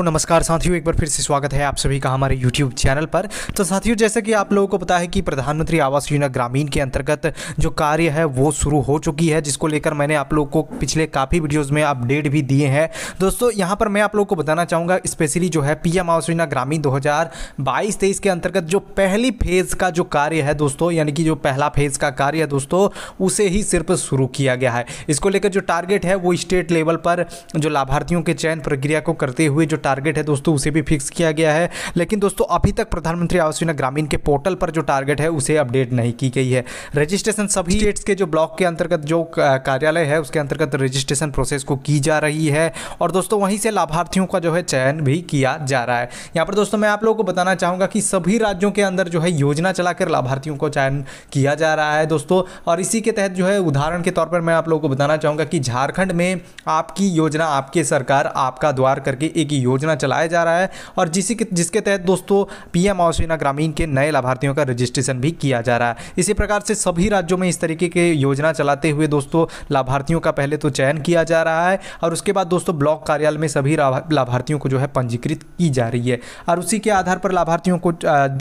तो नमस्कार साथियों एक बार फिर से स्वागत है आप सभी का हमारे YouTube चैनल पर तो साथियों जैसे कि आप लोगों को पता है कि प्रधानमंत्री आवास योजना ग्रामीण के अंतर्गत जो कार्य है वो शुरू हो चुकी है जिसको लेकर मैंने आप लोगों को पिछले काफ़ी वीडियोस में अपडेट भी दिए हैं दोस्तों यहां पर मैं आप लोग को बताना चाहूँगा स्पेशली जो है पी आवास योजना ग्रामीण दो हज़ार के अंतर्गत जो पहली फेज़ का जो कार्य है दोस्तों यानी कि जो पहला फेज़ का कार्य है दोस्तों उसे ही सिर्फ शुरू किया गया है इसको लेकर जो टारगेट है वो स्टेट लेवल पर जो लाभार्थियों के चयन प्रक्रिया को करते हुए जो टारगेट है दोस्तों उसे भी फिक्स किया गया है लेकिन दोस्तों अभी तक प्रधानमंत्री आवास योजना ग्रामीण के पोर्टल पर जो टारगेट है उसे अपडेट नहीं की गई है रजिस्ट्रेशन सभी स्टेट्स के जो ब्लॉक के अंतर्गत जो कार्यालय है उसके अंतर्गत रजिस्ट्रेशन प्रोसेस को की जा रही है और दोस्तों वहीं से लाभार्थियों का जो है चयन भी किया जा रहा है यहाँ पर दोस्तों मैं आप लोगों को बताना चाहूँगा कि सभी राज्यों के अंदर जो है योजना चलाकर लाभार्थियों को चयन किया जा रहा है दोस्तों और इसी के तहत जो है उदाहरण के तौर पर मैं आप लोगों को बताना चाहूँगा कि झारखंड में आपकी योजना आपके सरकार आपका द्वार करके एक योजना योजना चलाया जा रहा है और जिसी के जिसके तहत दोस्तों पीएम आवास योजना ग्रामीण के नए लाभार्थियों का रजिस्ट्रेशन भी किया जा रहा है इसी प्रकार से सभी राज्यों में इस तरीके के योजना चलाते हुए दोस्तों लाभार्थियों का पहले तो चयन किया जा रहा है और उसके बाद दोस्तों ब्लॉक कार्यालय में सभी लाभार्थियों को जो है पंजीकृत की जा रही है और उसी के आधार पर लाभार्थियों को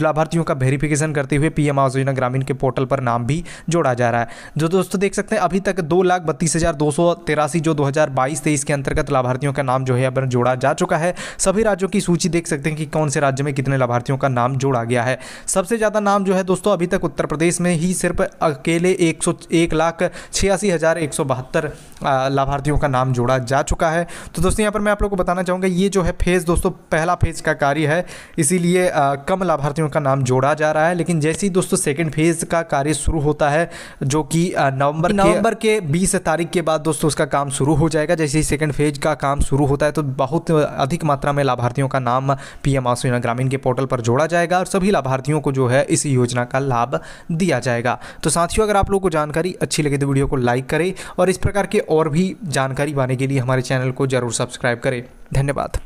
लाभार्थियों का वेरिफिकेशन करते हुए पीएम आवास योजना ग्रामीण के पोर्टल पर नाम भी जोड़ा जा रहा है जो दोस्तों देख सकते हैं अभी तक दो लाख बत्तीस हज़ार दो सौ तेरासी जो दो हज़ार बाईस तेईस के अंतर्गत लाभार्थियों का नाम जो है अब जोड़ा जा चुका है सभी राज्यों की सूची देख सकते हैं कि कौन से राज्य में कितने लाभार्थियों का नाम जोड़ा गया है सबसे ज़्यादा नाम जो है दोस्तों अभी तक उत्तर प्रदेश में ही सिर्फ अकेले एक, लाख छियासी हज़ार एक सौ बहत्तर लाभार्थियों का नाम जोड़ा जा चुका है तो दोस्तों यहाँ पर मैं आप लोग को बताना चाहूँगा ये जो है फेज़ दोस्तों पहला फेज़ का कार्य है इसीलिए कम लाभार्थियों का नाम जोड़ा जा रहा है लेकिन जैसे ही दोस्तों सेकेंड फेज़ का कार्य शुरू होता है जो कि नवंबर नवंबर के बीस तारीख के बाद दोस्तों उसका काम शुरू हो जाएगा जैसे ही सेकेंड फेज़ का काम शुरू होता है तो बहुत अधिक मात्रा में लाभार्थियों का नाम पी एम ग्रामीण के पोर्टल पर जोड़ा जाएगा और सभी लाभार्थियों को जो है इस योजना का लाभ दिया जाएगा तो साथियों अगर आप लोग को जानकारी अच्छी लगे तो वीडियो को लाइक करें और इस प्रकार के और भी जानकारी पाने के लिए हमारे चैनल को ज़रूर सब्सक्राइब करें धन्यवाद